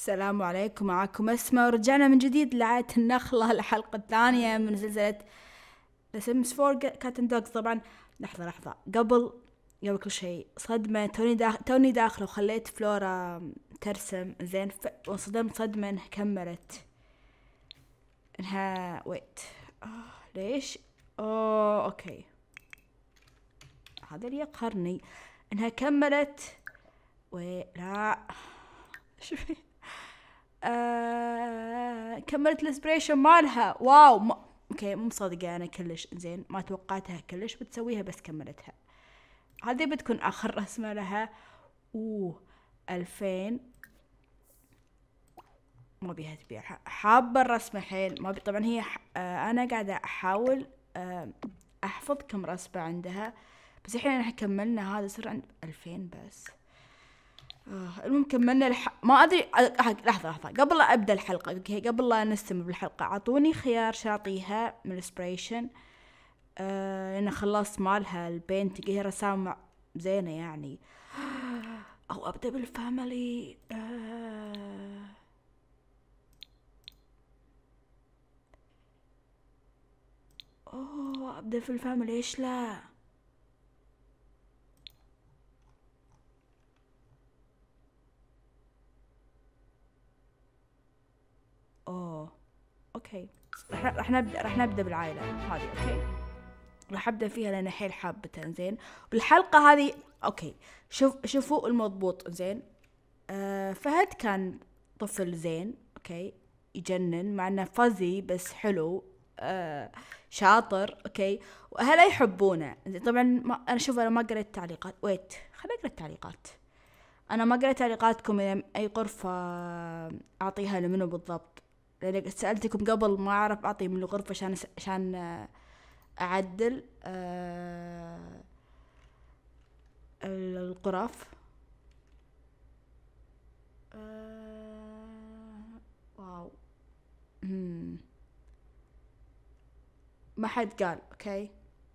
السلام عليكم معاكم اسماء ورجعنا من جديد لعاية النخلة الحلقة الثانية من سلسلة The Sims 4 كاتن دوجز طبعا لحظة لحظة قبل قبل كل شيء صدمة توني داخل توني داخلة وخليت فلورا ترسم زين وانصدمت صدمة انها كملت انها ويت أوه ليش؟ اوه اوكي هذا اللي يقهرني انها كملت وي لا شوفي آه، كملت الاسبريشن مالها واو ما اوكي مو مصدقه انا كلش زين ما توقعتها كلش بتسويها بس كملتها هذه بتكون اخر رسمه لها و ألفين ما بيها تبيع حابة الرسمة حيل ما بي... طبعا هي ح... آه أنا قاعدة أحاول آه أحفظ كم رسمة عندها بس الحين احنا كملنا هذا صار عند ألفين بس آه المهم كملنا الح... ما ادري لحظه لحظه قبل لا ابدا الحلقه اوكي قبل لا نستمر بالحلقه اعطوني خيار شاطيها من الاسبريشن آه لان خلصت مالها البنت هي رسام زينه يعني او ابدا بالفاميلي آه اوه ابدا في الفاميلي ايش لا اوه اوكي راح نبدا راح نبدا بالعائله هذه اوكي راح ابدا فيها لان حيل حابه زين بالحلقه هذه اوكي شوف شوفوا المضبوط زين آه فهد كان طفل زين اوكي يجنن مع انه فزي بس حلو آه شاطر اوكي واهله يحبونه طبعا ما انا شوف انا ما قريت التعليقات ويت خليني اقرا التعليقات انا ما قريت تعليقاتكم اي غرفه آه، اعطيها لمنو بالضبط لأن سألتكم قبل ما أعرف أعطي من الغرفة عشان عشان آه، أعدل آه، الغرف آه، واو ما حد قال اوكي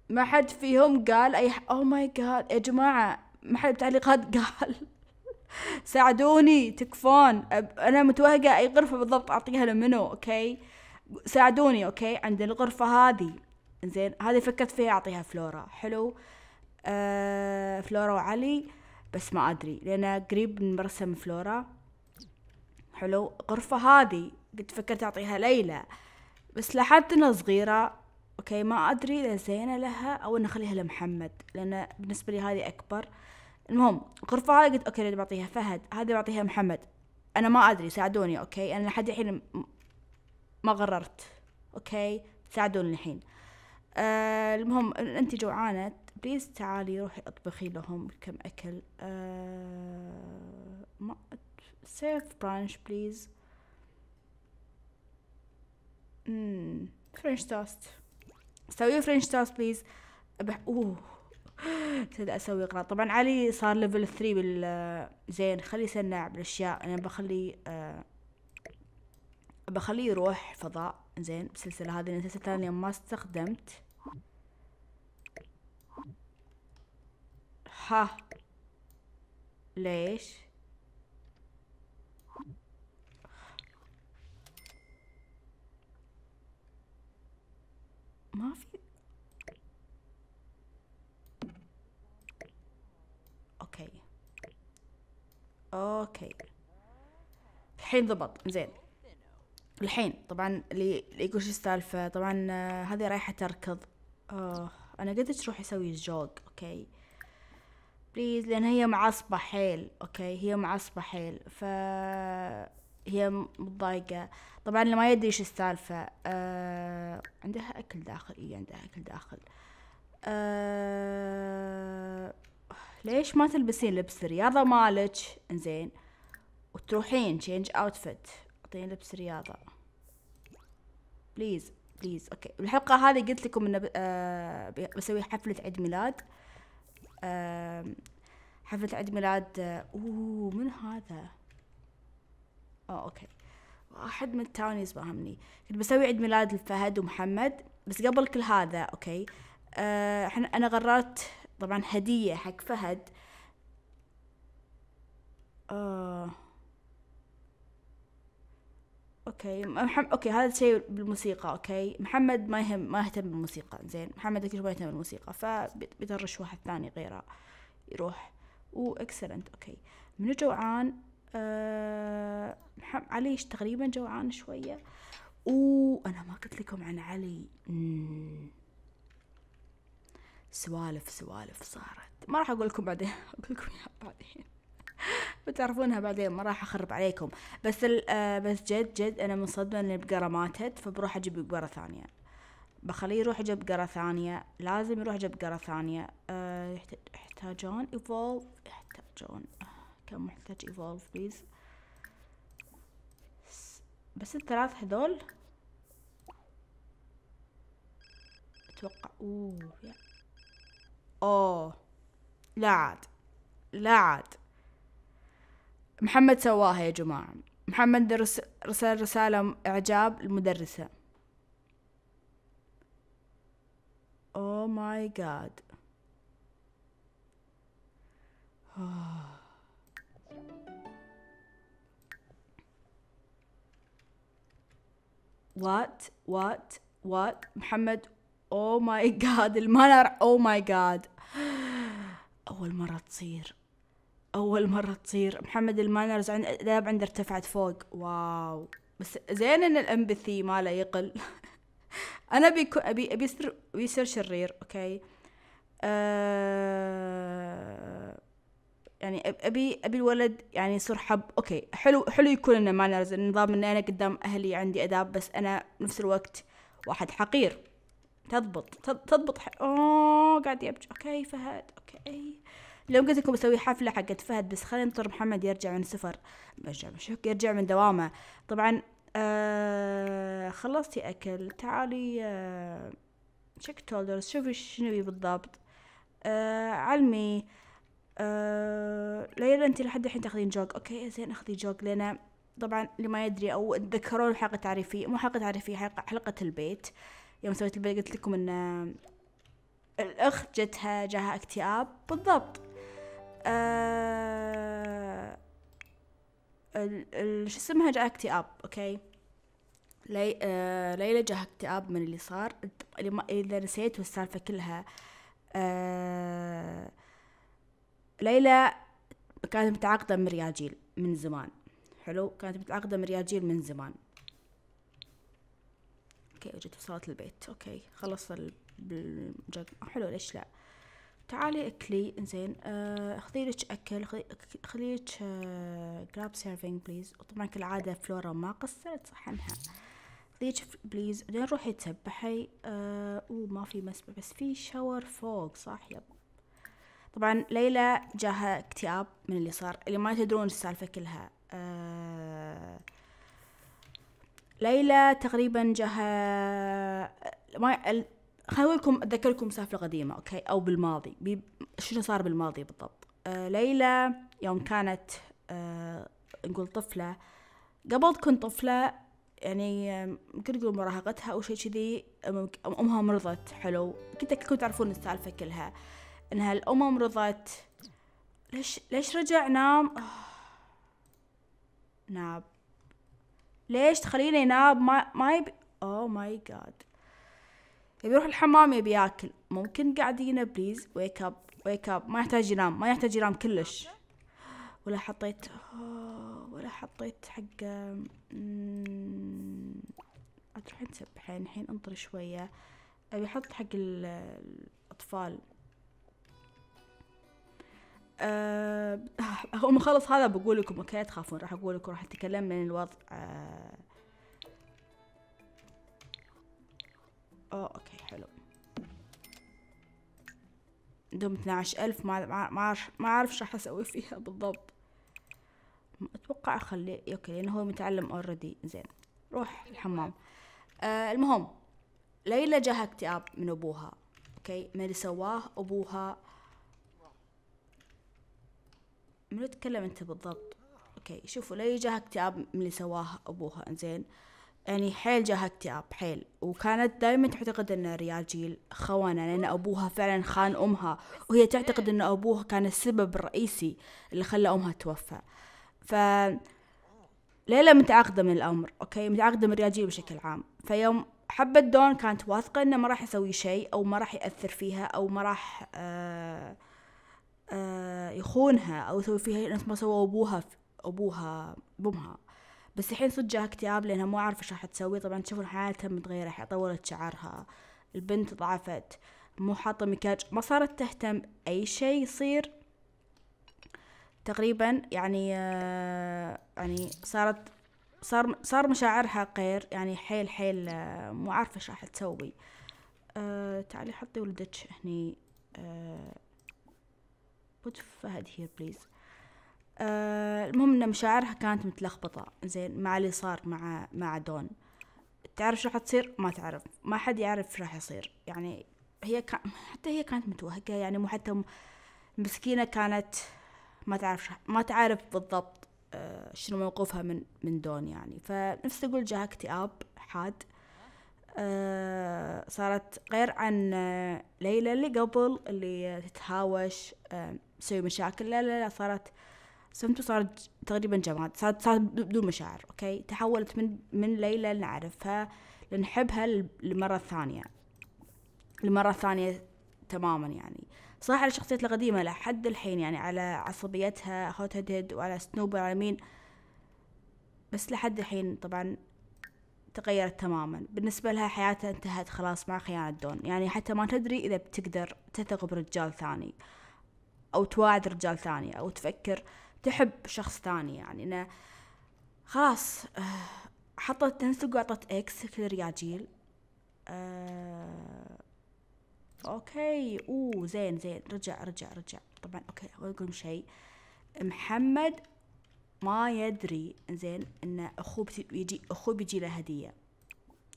ما حد فيهم قال اي أوه ماي جاد يا جماعه ما حد بالتعليقات قال ساعدوني تكفون انا متوهقه اي غرفه بالضبط اعطيها لمنو اوكي ساعدوني اوكي عند الغرفه هذه زين هذه فكرت فيها اعطيها فلورا حلو آه فلورا وعلي بس ما ادري لان قريب من مرسم فلورا حلو غرفة هذه قد فكرت اعطيها ليلى بس لاحظت انها صغيرة اوكي ما ادري اذا زينة لها او نخليها اخليها لمحمد لان بالنسبة لي هذه اكبر آه المهم الغرفة هاي قلت اوكي اللي بعطيها فهد هذه بعطيها محمد انا ما ادري ساعدوني اوكي انا لحد الحين ما غررت اوكي ساعدوني الحين آه المهم انت جوعانة بليز تعالي روحي اطبخي لهم كم اكل آه ما سيف برانش بليز فرنش توست سوي فرنش توست بليز اوه ابتدى اسوي اغراض طبعا علي صار ليفل 3 بال زين خليه سناع بالاشياء يعني انا بخليه أه بخليه يروح فضاء زين السلسله هذه السلسلة الثانية ما استخدمت ها ليش ما في اوكي الحين ضبط زين الحين طبعا اللي يقول شو السالفة طبعا آه، هذه رايحة تركض أوه. انا قلت تروح يسوي جوج اوكي بليز لان هي معصبة حيل اوكي هي معصبة حيل ف هي متضايقة طبعا اللي ما يدري ايش السالفة آه عندها اكل داخل اي عندها اكل داخل آه ليش ما تلبسين لبس رياضة مالك انزين وتروحين تشينج اوتفيت اعطيني لبس رياضة بليز بليز اوكي الحلقة هذه قلت لكم انه آه بسوي حفلة عيد ميلاد آه حفلة عيد ميلاد آه اوه من هذا اوه اوكي واحد من التاونيز باهمني كنت بسوي عيد ميلاد لفهد ومحمد بس قبل كل هذا اوكي آه انا غررت طبعا هدية حق فهد آه. اوكي محمد اوكي هذا الشيء بالموسيقى اوكي محمد ما يهم ما يهتم بالموسيقى زين محمد اكيد ما يهتم بالموسيقى فبيدرش واحد ثاني غيره يروح واكسلنت اوكي منو جوعان آه، محمد علي تقريبا جوعان شويه وانا ما قلت لكم عن علي مم. سوالف سوالف صارت ما راح اقول لكم بعدين اقول لكم اياها بعدين بتعرفونها بعدين ما راح اخرب عليكم بس آه، بس جد جد انا منصدمه ان البقره ماتت فبروح اجيب بقره ثانيه بخليه يروح يجيب بقره ثانيه لازم يروح يجيب بقره ثانيه آه يحتاجون ايفولف يحتاجون آه، كم محتاج ايفولف بليز بس الثلاث هذول اتوقع اوه يا أوه لا عاد لا عاد محمد سواها يا جماعة محمد رسل رسالة إعجاب للمدرسة أوه ماي جاد وات وات وات محمد اوه ماي جاد المنر اوه ماي جاد اول مره تصير اول مره تصير محمد المانرز عند الاداب عنده ارتفعت فوق واو بس زين ان الامبثي ماله يقل انا بيكو ابي ابي يصير بيصير شرير اوكي آه، يعني ابي ابي الولد يعني يصير حب اوكي حلو حلو يكون انه مانرز النظام ان انا قدام اهلي عندي اداب بس انا بنفس الوقت واحد حقير تضبط تضبط ح... اوه قاعد يبكي اوكي فهد اوكي لو قلت لكم بسوي حفلة حقت فهد بس خلينا ننتظر محمد يرجع من السفر يرجع من يرجع من دوامه طبعا آه خلصتي اكل تعالي آه شيك تولدرز شوفي شنو بالضبط آه علمي آه ليلى انت لحد الحين تاخذين جوك اوكي زين اخذي جوك لنا طبعا اللي ما يدري او تذكرون الحلقه تعريفيه مو حلقه تعريفيه حلقه, حلقة البيت آه يوم سويت البلاي قلت لكم ان آه، الاخت جتها جاها اكتئاب بالضبط أه شو اسمها جاها اكتئاب اوكي لي... آه... ليلى جاها اكتئاب من اللي صار اذا نسيت السالفه كلها آه... ليلى كانت متعاقدة من رياجيل من زمان حلو كانت متعاقدة من رياجيل من زمان اوكي اجت وصلت البيت اوكي خلص الجد حلو ليش لا تعالي اكلي انزين آه خذي لك اكل خذي لك آه جراب سيرفينج بليز وطبعا كالعاده فلورا ما قصرت صحنها خذي لك بليز بعدين روحي تسبحي آه وما في مسبح بس في شاور فوق صح يب طبعا ليلى جاها اكتئاب من اللي صار اللي ما تدرون السالفه كلها آه ليلى تقريبا جاها ما خليني اقول لكم اتذكركم قديمه اوكي او بالماضي بي... شنو صار بالماضي بالضبط آه ليلى يوم كانت آه نقول طفله قبل كنت طفله يعني ممكن تقول مراهقتها او شيء كذي امها مرضت حلو كنت كنت تعرفون السالفه كلها انها الام مرضت ليش ليش رجع آه، نام ناب ليش تخليني ينام ما ما يبي او ماي جاد يبي يروح الحمام يبي ياكل ممكن قاعدينه بليز ويك اب ويك اب ما يحتاج ينام ما يحتاج ينام كلش ولا حطيت oh، ولا حطيت حق تروحين mm، تسبحين الحين انطر شوية ابي احط حق الاطفال أه هم خلص هذا بقول لكم اوكي تخافون راح اقول لكم راح اتكلم من الوضع أه أوه اوكي حلو عندهم 12000 ما ما ما اعرف ايش راح اسوي فيها بالضبط اتوقع اخليه اوكي لانه هو متعلم اوريدي زين روح الحمام آه المهم ليلى جاها اكتئاب من ابوها اوكي من اللي سواه ابوها آه منو تتكلم انت بالضبط اوكي شوفوا لي جاها اكتئاب من اللي سواه ابوها انزين يعني حيل جاها اكتئاب حيل وكانت دائما تعتقد ان الرياجيل خونه لان ابوها فعلا خان امها وهي تعتقد ان ابوها كان السبب الرئيسي اللي خلى امها توفى ف ليلى متعقدة من الأمر أوكي متعقدة من رياجيل بشكل عام فيوم حبت دون كانت واثقة إنه ما راح يسوي شيء أو ما راح يأثر فيها أو ما راح آه آه، يخونها او يسوي فيها نفس ما سوى ابوها ابوها بامها بس الحين صدق جاها اكتئاب لانها مو عارفه شو راح تسوي طبعا تشوفون حالتها متغيره طولت شعرها البنت ضعفت مو حاطه مكياج ما صارت تهتم اي شيء يصير تقريبا يعني آه، يعني صارت صار صار مشاعرها غير يعني حيل حيل آه، مو عارفه شو راح تسوي أه تعالي حطي ولدك هني أه put فهد here please آه المهم ان مشاعرها كانت متلخبطه زين مع اللي صار مع مع دون تعرف شو راح تصير ما تعرف ما حد يعرف شو راح يصير يعني هي كان حتى هي كانت متوهقه يعني مو حتى مسكينه كانت ما تعرف ما تعرف بالضبط آه شنو موقفها من من دون يعني فنفس تقول جاها اكتئاب حاد آه صارت غير عن آه، ليلى اللي قبل اللي تتهاوش آه تسوي مشاكل لا لا لا صارت سمتو صارت تقريبا جماد صارت صارت بدون مشاعر اوكي تحولت من من ليلى لنعرفها لنحبها للمرة الثانية المرة الثانية تماما يعني صح على شخصيتها القديمة لحد الحين يعني على عصبيتها هوت هيد وعلى سنوبر على مين بس لحد الحين طبعا تغيرت تماما بالنسبة لها حياتها انتهت خلاص مع خيانة دون يعني حتى ما تدري إذا بتقدر تثق برجال ثاني آه أو تواعد رجال ثاني أو تفكر تحب شخص ثاني يعني انه خلاص آه، حطت تنسق وعطت اكس كل رياجيل أه اوكي اوه زين زين رجع رجع رجع طبعا اوكي اقول لكم شيء محمد ما يدري زين ان اخوه بيجي اخوه بيجي له هديه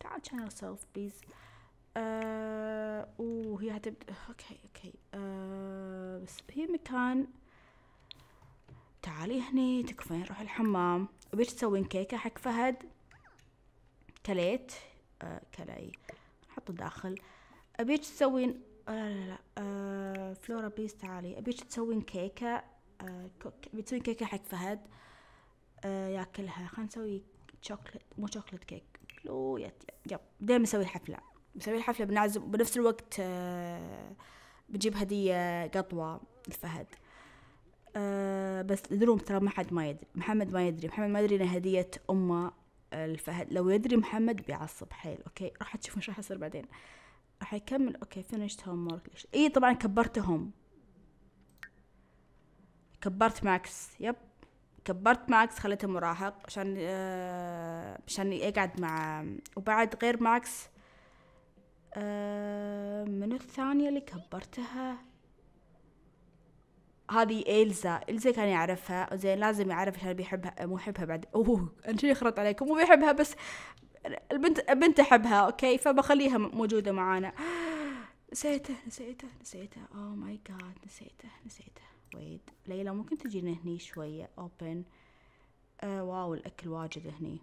تعال شان يور سيلف بليز اوه هي هتبدا اوكي اوكي أه بس بهي مكان تعالي هني تكفين روح الحمام وبيش تسوين كيكة حق فهد كليت آه كلي حطه داخل أبيك تسوين آه لا لا لا آه فلورا بيس تعالي أبيك تسوين كيكة آه بتسوين كيكة حق فهد آه ياكلها خلينا نسوي شوكليت مو شوكليت كيك لو يب دايما نسوي حفلة بنسوي الحفلة بنعزم بنفس الوقت آه بجيب هدية قطوة لفهد أه بس دروم ترى ما حد ما يدري محمد ما يدري محمد ما يدري ان هدية امه الفهد آه، لو يدري محمد بيعصب حيل اوكي راح تشوف ايش راح يصير بعدين راح يكمل اوكي فينشت هوم ورك اي طبعا كبرتهم كبرت ماكس يب كبرت ماكس خليته مراهق عشان آه عشان يقعد مع وبعد غير ماكس آه، من الثانية اللي كبرتها هذه إلزا إلزا كان يعرفها زين لازم يعرف عشان بيحبها مو يحبها بعد أوه أنا شو يخرط عليكم مو بيحبها بس البنت البنت أحبها أوكي فبخليها موجودة معانا نسيته نسيته نسيته أوه oh ماي جاد نسيته نسيته ويد ليلى ممكن تجينا هني شوية أوبن آه واو الأكل واجد هني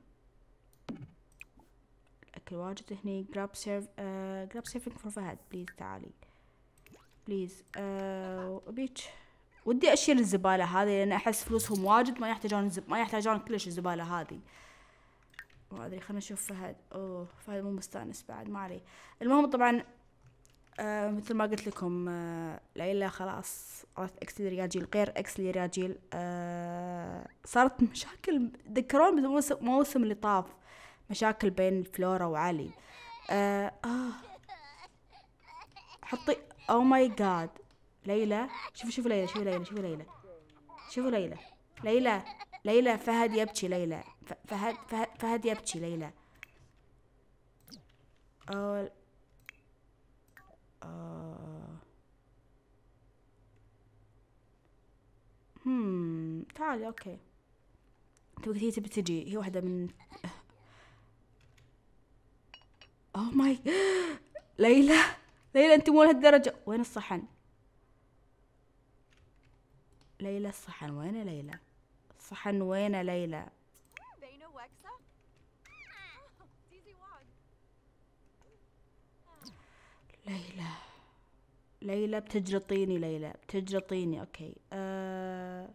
الاكل واجد هني جراب سيرف آه جراب سيرفينج فور فهد بليز تعالي بليز آه ابيك ودي اشيل الزباله هذه لان احس فلوسهم واجد ما يحتاجون ما يحتاجون كلش الزباله هذه ما ادري خلنا نشوف فهد اوه فهد مو مستانس بعد ما عليه المهم طبعا آه مثل ما قلت لكم آه ليلى خلاص عرفت اكس لرياجيل غير اكس لرياجيل آه صارت مشاكل تذكرون بالموسم اللي طاف مشاكل بين فلورا وعلي آه, آه. حطي او ماي جاد ليلى شوفوا شوفوا ليلى شوفوا ليلى شوفوا ليلى شوفوا ليلى ليلى ليلى فهد يبكي ليلى فهد فهد, فهد يبكي ليلى أول آه. هم hmm. تعالي اوكي تبي تبي تجي هي واحدة من اوه ماي ليلى ليلى انت مو لهالدرجه وين الصحن ليلى الصحن وين ليلى الصحن وين ليلى ليلى ليلى بتجرطيني ليلى بتجرطيني اوكي أه...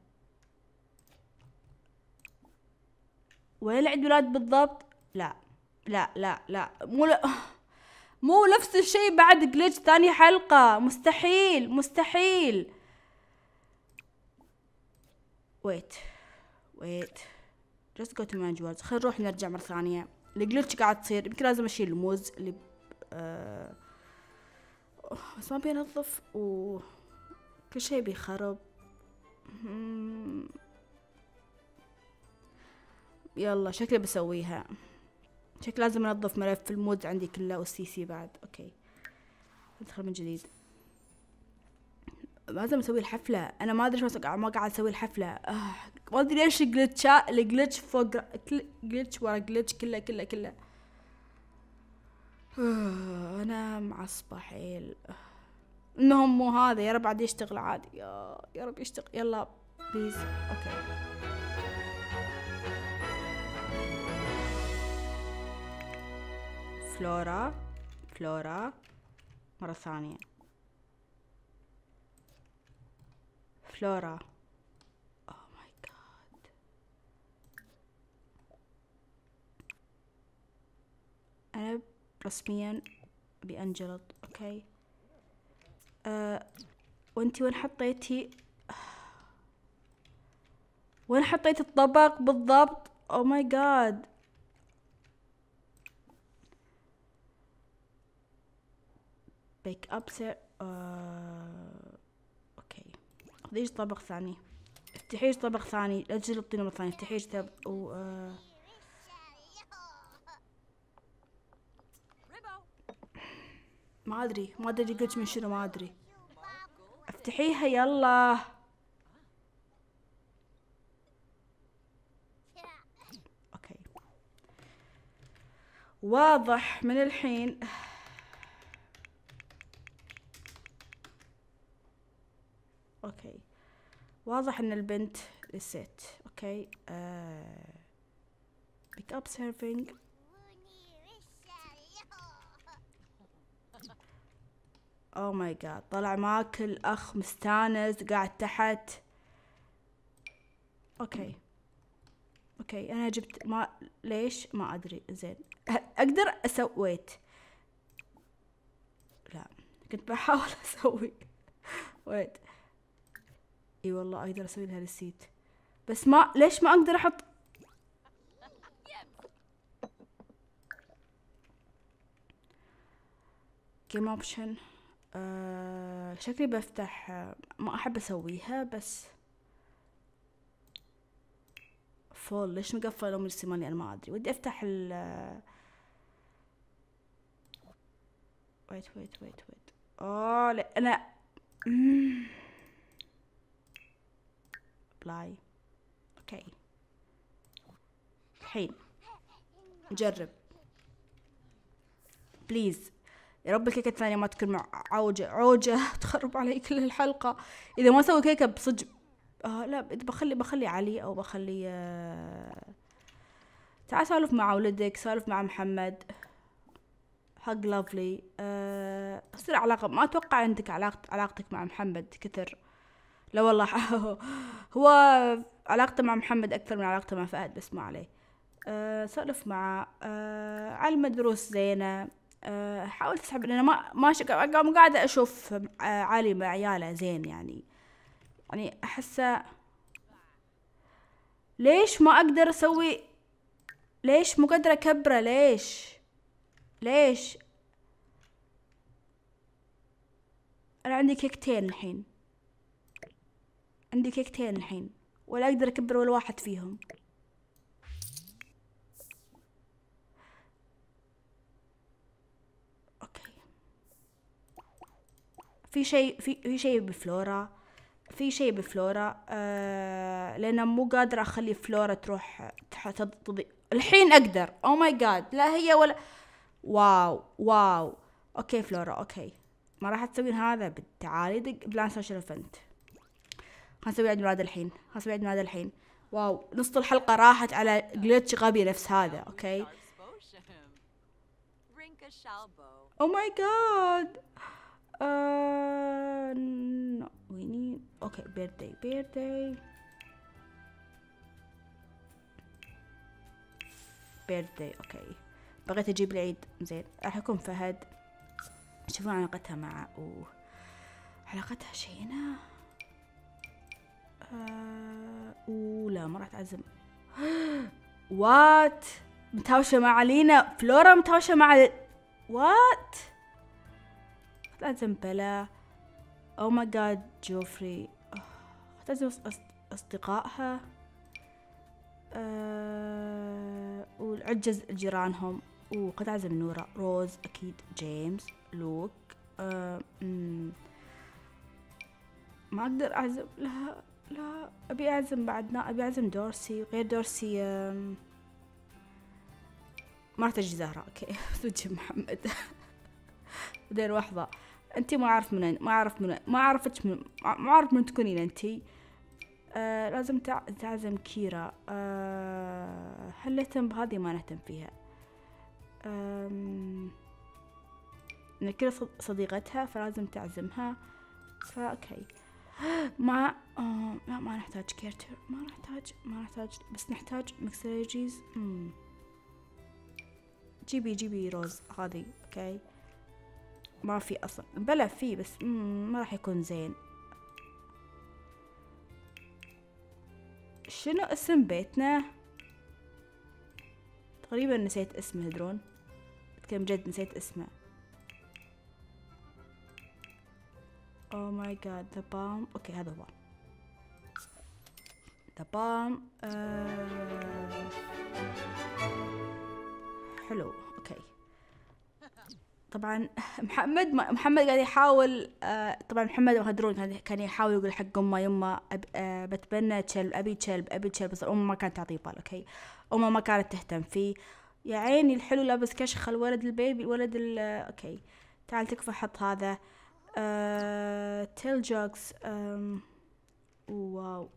وين العيد ميلاد بالضبط لا لا لا لا مو ل... مو نفس الشيء بعد جلتش ثاني حلقة مستحيل مستحيل ويت ويت جست جو تو مانجوالز خلينا نروح نرجع مرة ثانية الجلتش قاعد تصير يمكن لازم اشيل الموز اللي ب... آه... بس ما بينظف و كل شيء بيخرب يلا شكلي بسويها شك لازم انظف ملف المودز عندي كله والسي سي بعد اوكي ادخل من جديد لازم اسوي الحفلة انا ما ادري شو ما قاعد اسوي الحفلة آه. ما ادري ليش الجلتشات الجلتش فوق جلتش ورا جلتش كله كله كله آه. انا معصبة حيل آه، انهم مو هذا يا رب عاد يشتغل عادي يا رب يشتغل يلا بيز اوكي فلورا فلورا مرة ثانية فلورا oh my God. أنا رسميا بأنجلط أوكي أه وانتي وين حطيتي وين حطيت الطبق بالضبط او ماي جاد بيك اب سي آه، اوكي خذيش طبق ثاني افتحي طبق ثاني لا تجلطينه مرة ثانية افتحي ثب و آه. ما ادري ما ادري قلت من شنو ما ادري افتحيها يلا اوكي واضح من الحين واضح ان البنت لسات اوكي بيك اب سيرفينج او ماي جاد طلع ماكل اخ مستانس قاعد تحت اوكي اوكي انا جبت ما ليش ما ادري زين اقدر اسويت لا كنت بحاول اسوي ويت اي والله اقدر اسوي لها ريسيت بس ما ليش ما اقدر احط كم اوبشن أه شكلي بفتح ما احب اسويها بس فول ليش مقفل امي السيماني انا ما ادري ودي افتح ال ويت ويت ويت ويت اه لا انا apply اوكي الحين جرب بليز يا رب الكيكة الثانية ما تكون مع عوجة عوجة تخرب علي كل الحلقة إذا ما سوي كيكة بصج آه لا بخلي بخلي علي أو بخلي آه تعال سالف مع ولدك سالف مع محمد حق لافلي أه... صير علاقة ما أتوقع عندك علاقة علاقتك مع محمد كثر لا والله هو علاقته مع محمد أكثر من علاقته مع فهد بس ما عليه أه سولف معه أه على المدروس زينة حاولت آه، حاول تسحب لأن ما ما قاعدة أشوف آه، علي مع عياله زين يعني يعني أحسه ليش ما أقدر أسوي ليش مو قادرة أكبره ليش ليش أنا عندي كيكتين الحين عندي كيكتين الحين ولا أقدر أكبر ولا واحد فيهم أوكي في شيء في في شيء بفلورا في شيء بفلورا آه لأن مو قادرة أخلي فلورا تروح تضي... الحين أقدر أو ماي جاد لا هي ولا واو واو أوكي فلورا أوكي ما راح تسوين هذا تعالي دق بلان سوشيال هنسوي عيد ميلاد الحين هنسوي عيد ميلاد الحين واو نص الحلقة راحت على جلتش غبي نفس هذا اوكي او ماي جاد نو وي نيد اوكي بيرثداي بيرثداي بيرثداي اوكي بغيت اجيب العيد زين راح يكون فهد شوفوا علاقتها مع اوه علاقتها شينه آه، ولا ما راح تعزم وات متهاوشه مع لينا فلورا متهاوشه مع وات تعزم بلا او ماي جاد جوفري آه، تعزم اصدقائها أه... والعجز جيرانهم وقد عزم نورا روز اكيد جيمس لوك آه، ما اقدر اعزم لها لا أبي أعزم بعدنا أبي أعزم دورسي غير دورسي مرتج زهرة أوكي زوجي محمد بعدين لحظة أنتي ما أعرف من ما أعرف من ما أعرفك من ما أعرف من تكونين أنتي آه لازم تعزم كيرا آه هل نهتم بهذه ما نهتم فيها آه كيرا صديقتها فلازم تعزمها فأوكي مع آه لا ما نحتاج كيرتر ما نحتاج ما نحتاج بس نحتاج مكسريجيز جيبي جيبي روز هذي اوكي ما في اصلا بلا في بس ما راح يكون زين شنو اسم بيتنا تقريبا نسيت اسمه تدرون كم جد نسيت اسمه Oh ماي جاد the bomb. اوكي هذا هو The bomb. Uh... حلو اوكي طبعا محمد محمد قاعد يحاول uh... طبعا محمد وهدرون كان يحاول يقول حق امه يمه أب uh, بتبنى كلب ابي كلب ابي كلب بس امه ما كانت تعطيه بال اوكي امه ما كانت تهتم فيه يا عيني الحلو لابس كشخه الولد البيبي الولد اوكي تعال تكفى حط هذا آه، تيل جوكس آم، واو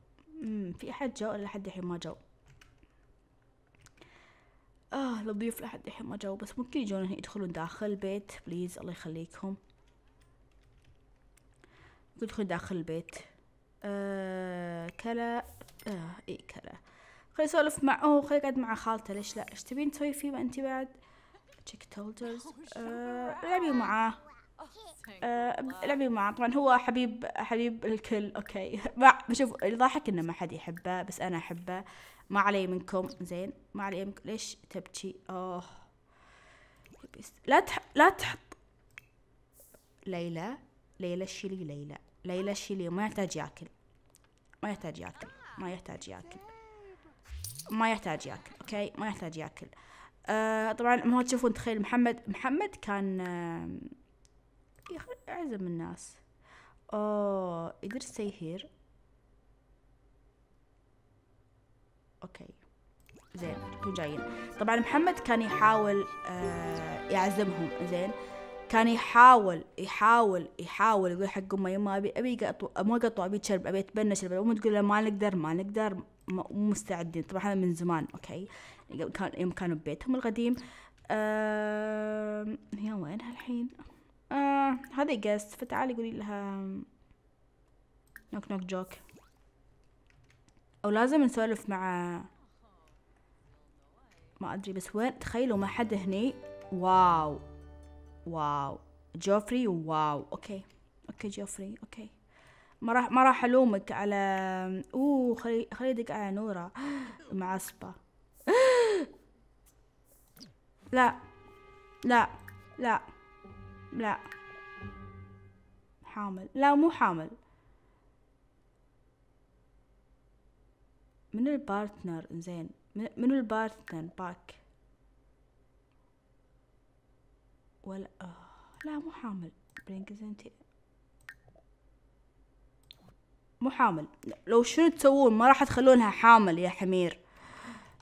مم، في أحد جو ولا لحد الحين ما جو آه لضيوف لحد الحين ما جو بس ممكن يجون هنا يدخلون داخل البيت بليز الله يخليكم يدخلون داخل البيت آه، كلا آه اي كلا خلي أسولف معه خلي أقعد مع خالته ليش لا إيش تبين تسوي فيه ما أنت بعد تشيك تولدرز آه معاه لعبي آه، معه طبعا هو حبيب حبيب الكل اوكي ما بشوف يضحك ضاحك انه ما حد يحبه بس انا احبه ما علي منكم زين ما علي منكم ليش تبكي اوه لا تح... لا تحط ليلى ليلى شيلي ليلى ليلى شيلي ما يحتاج ياكل ما يحتاج ياكل ما يحتاج ياكل ما يحتاج ياكل اوكي ما يحتاج ياكل آه طبعا ما تشوفون تخيل محمد محمد كان آه يعزم الناس او قدر ستي هير أوكي زين تكون جايين طبعا محمد كان يحاول آه يعزمهم زين كان يحاول يحاول يحاول يقول حق امه يما ابي ابي ما قطع ابي شرب ابي اتبنى شرب امه تقول له ما نقدر ما نقدر مو مستعدين طبعا هذا من زمان اوكي كان يوم كانوا ببيتهم القديم آه هي وينها الحين؟ آه هذه جست فتعالي قولي لها نوك نوك جوك او لازم نسولف مع ما ادري بس وين تخيلوا ما حد هني واو واو جوفري واو اوكي اوكي جوفري اوكي ما راح ما راح الومك على اوه خلي خلي يدق على نورا معصبه لا لا لا لا حامل لا مو حامل من البارتنر زين من البارتنر باك ولا آه، لا مو حامل برينكزنتي مو حامل لو شنو تسوون ما راح تخلونها حامل يا حمير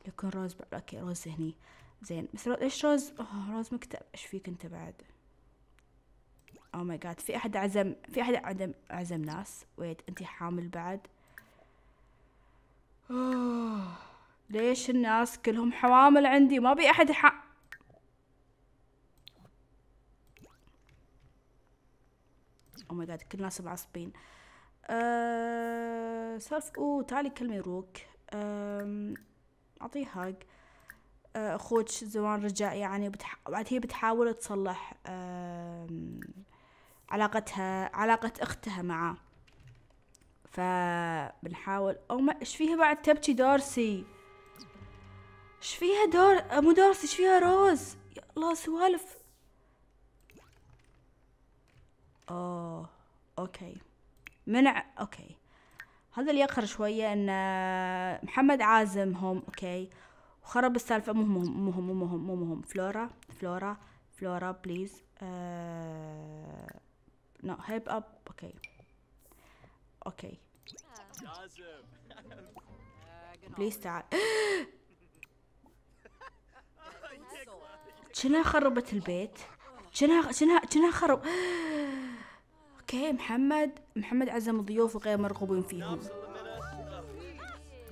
لكن روز اوكي روز هني زين بس رو... ايش روز أوه روز مكتب ايش فيك انت بعد oh ماي جاد في احد عزم في احد عزم عزم ناس ويت انتي حامل بعد أوه. ليش الناس كلهم حوامل عندي ما بي احد ح... او ماي جاد كل الناس معصبين أه... سالف او تعالي كلمي روك اعطيه هاج آه، اخوك زمان رجع يعني بتح... بعد هي بتحاول تصلح أه... علاقتها علاقة أختها معاه فبنحاول أو ما إيش فيها بعد تبكي دارسي إيش فيها دار مو دارسي إيش فيها روز يا الله سوالف أوه أوكي منع أوكي هذا اللي يقهر شوية إن محمد عازم هم أوكي وخرب السالفة مو مهم مو مهم مو مهم فلورا فلورا فلورا بليز آه No, help up. Okay. Okay. بليز تعال. شنها خربت البيت. شنها شنها شنها خرب. اوكي محمد محمد عزم ضيوف غير مرغوبين فيهم.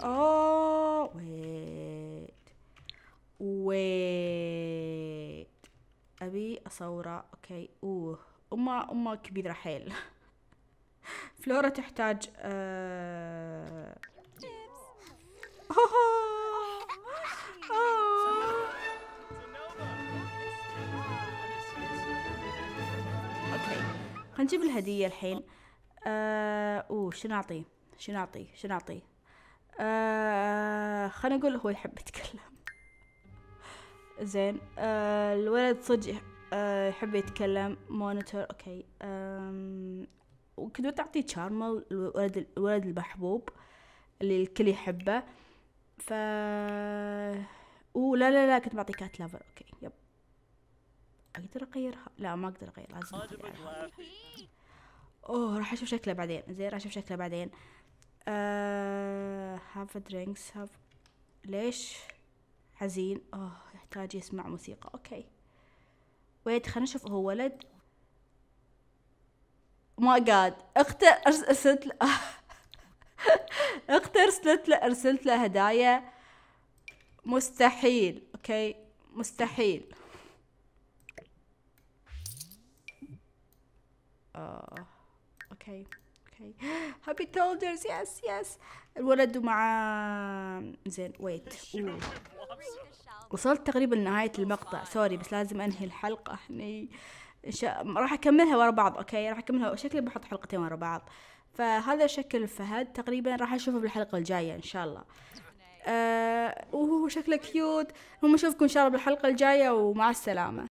اوه ويت ويت ابي اصوره اوكي اوه أمها أمها كبيرة حيل فلورا تحتاج آه... اوكي خلينا نجيب الهدية الحين آه... اوه شنو اعطيه شنو اعطيه شنو اعطيه آه... خلينا نقول هو يحب يتكلم زين آه... الولد صدق آه، يحب يتكلم مونيتور اوكي وكنت بتعطيه تشارمل الولد الولد المحبوب اللي الكل يحبه ف لا لا لا كنت بعطيه كات لافر اوكي يب اقدر اغيرها لا ما اقدر اغيرها لازم اوه راح اشوف شكله بعدين زين راح اشوف شكله بعدين ااا هاف درينكس هاف ليش حزين اوه يحتاج يسمع موسيقى اوكي ويت خلينا نشوف هو ولد ما قاد اخته ارسلت له اخته ارسلت له ارسلت له هدايا مستحيل اوكي مستحيل اوكي اوكي هابي تولدرز يس يس الولد مع زين ويت أوه. وصلت تقريبا لنهاية المقطع سوري بس لازم أنهي الحلقة هني شا... راح أكملها ورا بعض أوكي راح أكملها شكلي بحط حلقتين ورا بعض فهذا شكل فهد تقريبا راح أشوفه بالحلقة الجاية إن شاء الله آه وهو شكله كيوت هم اشوفكم إن شاء الله بالحلقة الجاية ومع السلامة